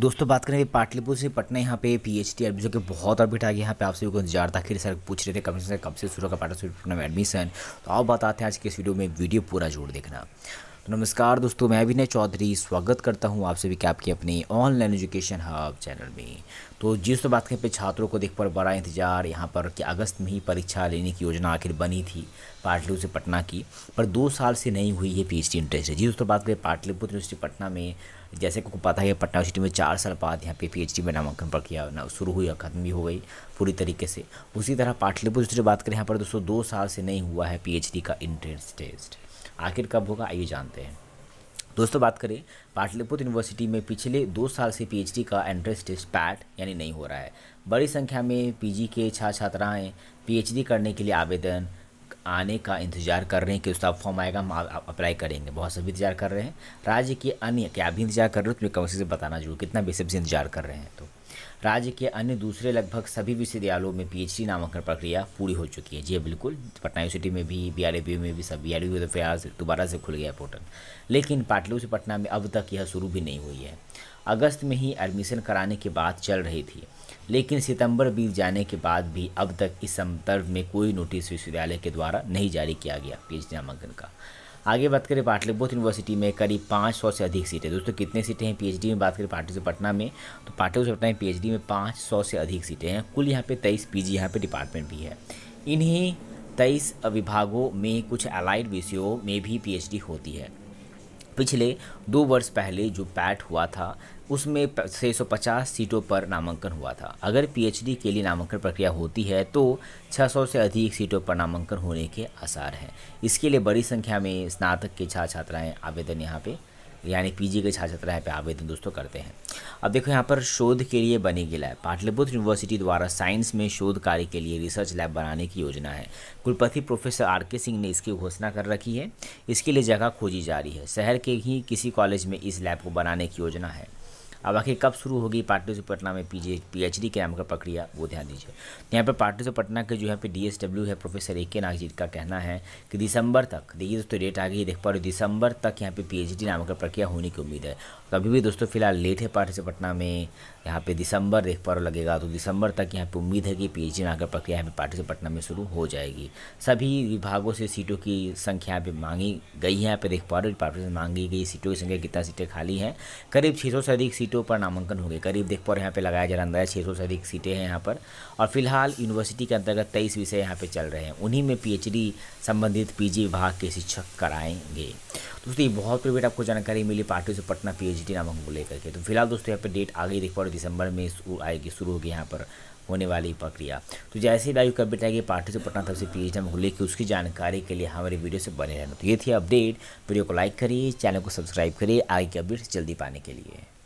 दोस्तों बात करें पाटलिपुर से पटना यहाँ पे पी एच डी एडमिशन जो कि बहुत अभी आ गया यहाँ पे आप सभी को इंतजार था फिर सर पूछ रहे थे कम से कब से शुरू का पाटलिपुर में एडमिशन तो आप बताते हैं आज के इस वीडियो में वीडियो पूरा जोड़ देखना तो नमस्कार दोस्तों मैं विनय चौधरी स्वागत करता हूँ आप सभी क्या आपके अपने ऑनलाइन एजुकेशन हब चैनल में तो जिस तो बात करें पे छात्रों को देख पर बड़ा इंतजार यहाँ पर कि अगस्त में ही परीक्षा लेने की योजना आखिर बनी थी पाटलिपुत्र से पटना की पर दो साल से नहीं हुई है पी एच डी इंटरेस्ट जी दोस्तों बात करें पाटलिपुत्र यूनिवर्सिटी पटना में जैसे को पता है पटना सिटी में चार साल बाद यहाँ पे पीएचडी में नामांकन प्रक्रिया ना शुरू हुई और खत्म भी हो गई पूरी तरीके से उसी तरह पाटलिपुत्र यूनिवर्सिटी बात करें यहाँ पर दोस्तों दो साल से नहीं हुआ है पीएचडी का इंट्रेंस टेस्ट आखिर कब होगा आइए जानते हैं दोस्तों बात करें पाटलिपुत्र यूनिवर्सिटी में पिछले दो साल से पी का एंट्रेंस टेस्ट पैट यानी नहीं हो रहा है बड़ी संख्या में पी के छात्र छात्राएँ पी करने के लिए आवेदन आने का इंतजार कर रहे हैं कि उसका फॉर्म आएगा हम अप्लाई करेंगे बहुत सभी इंतजार कर रहे हैं राज्य के अन्य क्या भी इंतजार कर रहे हो तो कमेंट से बताना जरूर कितना से इंतजार कर रहे हैं तो राज्य के अन्य दूसरे लगभग सभी विश्वविद्यालयों में डी नामांकन प्रक्रिया पूरी हो चुकी है जी हाँ, बिल्कुल पटना यूनिवर्सिटी में भी बी आर में भी सब बी आर तो फिलहाल दोबारा से खुल गया पोर्टल लेकिन पाटलू से पटना में अब तक यह शुरू भी नहीं हुई है अगस्त में ही एडमिशन कराने की बात चल रही थी लेकिन सितंबर बीत जाने के बाद भी अब तक इस संदर्भ में कोई नोटिस विश्वविद्यालय के द्वारा नहीं जारी किया गया पी एच नामांकन का आगे बात करें पाटलिपुत्र यूनिवर्सिटी में करीब पाँच सौ से अधिक सीटें दोस्तों कितने सीटें हैं पीएचडी में बात करें पाटलिपुत्र पटना में तो पाटलिपुत्र पटना में पीएचडी में पाँच सौ से अधिक सीटें हैं कुल यहाँ पे तेईस पीजी यहाँ पे डिपार्टमेंट भी है इन्हीं तेईस विभागों में कुछ अलाइड विषयों में भी पीएचडी होती है पिछले दो वर्ष पहले जो पैट हुआ था उसमें 650 सीटों पर नामांकन हुआ था अगर पीएचडी के लिए नामांकन प्रक्रिया होती है तो 600 से अधिक सीटों पर नामांकन होने के आसार हैं इसके लिए बड़ी संख्या में स्नातक के छात्र छात्राएँ आवेदन यहाँ पर यानी पीजी के छात्र छात्राएँ पे आवेदन दोस्तों करते हैं अब देखो यहाँ पर शोध के लिए बनेगी लैब पाटलिपुत्र यूनिवर्सिटी द्वारा साइंस में शोध कार्य के लिए रिसर्च लैब बनाने की योजना है कुलपति प्रोफेसर आर के सिंह ने इसकी घोषणा कर रखी है इसके लिए जगह खोजी जा रही है शहर के ही किसी कॉलेज में इस लैब को बनाने की योजना है अब आखिर कब शुरू होगी पार्टी से पटना में पीजे पीएचडी नाम का प्रक्रिया वो ध्यान दीजिए यहाँ पर पार्टी से पटना के जो यहाँ पे डीएसडब्ल्यू है प्रोफेसर ए के नागजीत का कहना है कि दिसंबर तक देखिए दोस्तों डेट आ गई देख पा रहे हो दिसंबर तक यहाँ पे पीएचडी नाम का प्रक्रिया होने की उम्मीद है तो अभी भी दोस्तों फिलहाल लेट है पार्टी से पटना में यहाँ पे दिसंबर देख पा रहे लगेगा तो दिसंबर तक यहाँ पे उम्मीद है कि पी एच नागर प्रक्रिया यहाँ पे पार्टी से पटना में शुरू हो जाएगी सभी विभागों से सीटों की संख्या यहाँ पे मांगी गई है यहाँ पे देख पा रहे हो पार्टी से मांगी गई सीटों की संख्या कितना सीटें खाली हैं करीब छः से अधिक सीटों सीटों पर नामांकन होंगे करीब देख पा रहे यहाँ पे लगाया जा रहा अंदाजा छः से अधिक सीटें हैं यहाँ पर और फिलहाल यूनिवर्सिटी के अंतर्गत तेईस विषय यहाँ पे चल रहे हैं उन्हीं में पीएचडी संबंधित पीजी विभाग के शिक्षक कराएंगे दोस्तों ये बहुत प्रवेट आपको जानकारी मिली पार्टी से पटना पीएचडी नामांकन को लेकर के तो फिलहाल दोस्तों यहाँ पर डेट आ गई देख पा रहे दिसंबर में आएगी शुरू होगी यहाँ पर होने वाली प्रक्रिया तो जैसे ही आयु कब बेटा पार्टी से पटना तब से पी एच डी नाम लेकर उसकी जानकारी के लिए हमारे वीडियो से बने रहना तो ये थी अपडेट वीडियो को लाइक करिए चैनल को सब्सक्राइब करिए आगे की अपडेट्स जल्दी पाने के लिए